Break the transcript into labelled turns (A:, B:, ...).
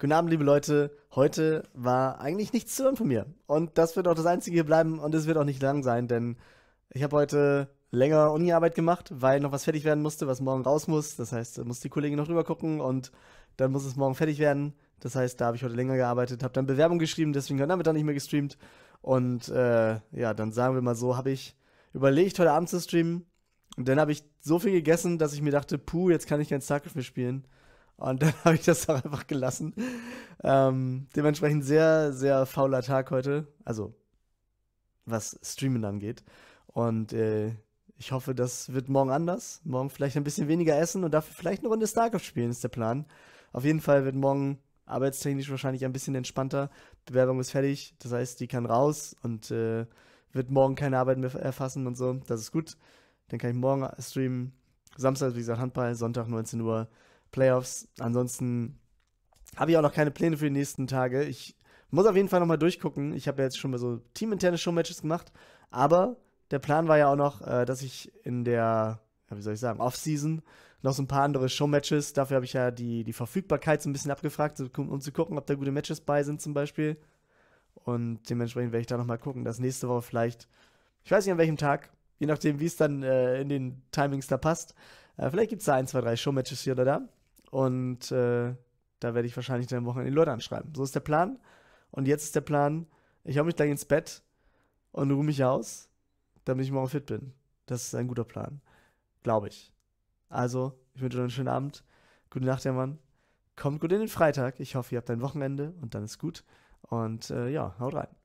A: Guten Abend, liebe Leute. Heute war eigentlich nichts zu hören von mir. Und das wird auch das Einzige hier bleiben und es wird auch nicht lang sein, denn ich habe heute länger Uni-Arbeit gemacht, weil noch was fertig werden musste, was morgen raus muss. Das heißt, da muss die Kollegin noch drüber gucken und dann muss es morgen fertig werden. Das heißt, da habe ich heute länger gearbeitet, habe dann Bewerbung geschrieben, deswegen haben wir dann nicht mehr gestreamt. Und äh, ja, dann sagen wir mal so, habe ich überlegt, heute Abend zu streamen. Und dann habe ich so viel gegessen, dass ich mir dachte, puh, jetzt kann ich keinen Starcraft mehr spielen. Und dann habe ich das auch einfach gelassen. Ähm, dementsprechend sehr, sehr fauler Tag heute. Also, was Streamen angeht. Und äh, ich hoffe, das wird morgen anders. Morgen vielleicht ein bisschen weniger essen und dafür vielleicht eine Runde StarCraft spielen, ist der Plan. Auf jeden Fall wird morgen arbeitstechnisch wahrscheinlich ein bisschen entspannter. Bewerbung ist fertig, das heißt, die kann raus und äh, wird morgen keine Arbeit mehr erfassen und so. Das ist gut. Dann kann ich morgen streamen. Samstag, wie gesagt, Handball, Sonntag 19 Uhr Playoffs. Ansonsten habe ich auch noch keine Pläne für die nächsten Tage. Ich muss auf jeden Fall nochmal durchgucken. Ich habe ja jetzt schon mal so teaminterne Showmatches gemacht. Aber der Plan war ja auch noch, äh, dass ich in der, ja, wie soll ich sagen, Offseason noch so ein paar andere Showmatches. Dafür habe ich ja die, die Verfügbarkeit so ein bisschen abgefragt, um zu gucken, ob da gute Matches bei sind zum Beispiel. Und dementsprechend werde ich da nochmal gucken, dass nächste Woche vielleicht, ich weiß nicht an welchem Tag, je nachdem, wie es dann äh, in den Timings da passt, äh, vielleicht gibt es da ein, zwei, drei Showmatches hier oder da. Und äh, da werde ich wahrscheinlich dann am Wochenende die Leute anschreiben. So ist der Plan. Und jetzt ist der Plan, ich hau mich gleich ins Bett und ruhe mich aus, damit ich morgen fit bin. Das ist ein guter Plan. Glaube ich. Also, ich wünsche euch einen schönen Abend. Gute Nacht, der Mann. Kommt gut in den Freitag. Ich hoffe, ihr habt ein Wochenende und dann ist gut. Und äh, ja, haut rein.